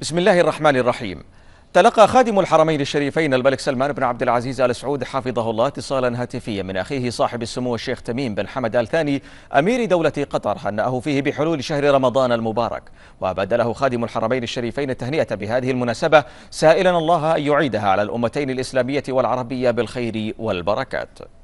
بسم الله الرحمن الرحيم تلقى خادم الحرمين الشريفين الملك سلمان بن عبد العزيز ال سعود حفظه الله اتصالا هاتفيا من اخيه صاحب السمو الشيخ تميم بن حمد ال ثاني امير دوله قطر هنأه فيه بحلول شهر رمضان المبارك وابد له خادم الحرمين الشريفين التهنئه بهذه المناسبه سائلا الله ان يعيدها على الامتين الاسلاميه والعربيه بالخير والبركات